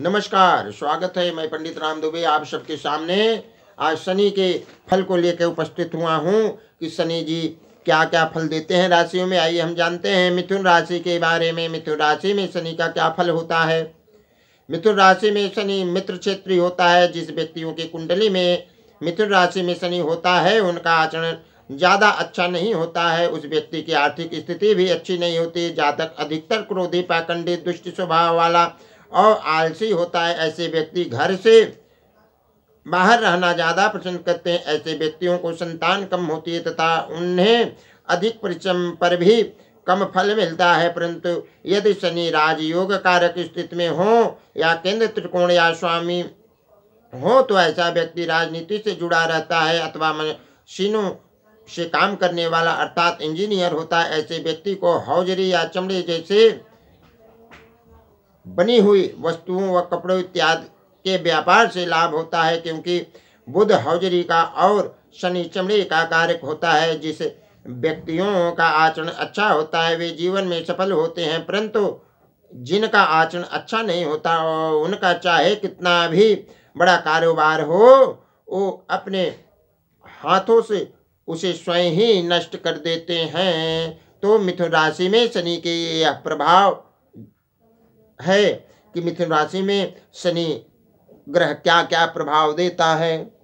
नमस्कार स्वागत है मैं पंडित राम दुबे आप सबके सामने आज शनि के फल को लेकर उपस्थित हुआ हूँ कि शनि जी क्या क्या फल देते हैं राशियों में आइए हम जानते हैं मिथुन राशि के बारे में मिथुन राशि में शनि का क्या फल होता है मिथुन राशि में शनि मित्र क्षेत्रीय होता है जिस व्यक्तियों की कुंडली में मिथुन राशि में शनि होता है उनका आचरण ज़्यादा अच्छा नहीं होता है उस व्यक्ति की आर्थिक स्थिति भी अच्छी नहीं होती जातक अधिकतर क्रोधी पाखंडी दुष्ट स्वभाव वाला और आलसी होता है ऐसे व्यक्ति घर से बाहर रहना ज़्यादा पसंद करते हैं ऐसे व्यक्तियों को संतान कम होती है तथा उन्हें अधिक परिश्रम पर भी कम फल मिलता है परंतु यदि शनि राजयोग कारक स्थिति में हो या केंद्र त्रिकोण या स्वामी हो तो ऐसा व्यक्ति राजनीति से जुड़ा रहता है अथवा मशीनों से काम करने वाला अर्थात इंजीनियर होता है ऐसे व्यक्ति को हौजरी या चमड़े जैसे बनी हुई वस्तुओं व कपड़ों इत्यादि के व्यापार से लाभ होता है क्योंकि बुध हौजरी का और शनि चमड़े का कारक होता है जिस व्यक्तियों का आचरण अच्छा होता है वे जीवन में सफल होते हैं परंतु जिनका आचरण अच्छा नहीं होता उनका चाहे कितना भी बड़ा कारोबार हो वो अपने हाथों से उसे स्वयं ही नष्ट कर देते हैं तो मिथुन राशि में शनि के यह प्रभाव है कि मिथुन राशि में शनि ग्रह क्या क्या प्रभाव देता है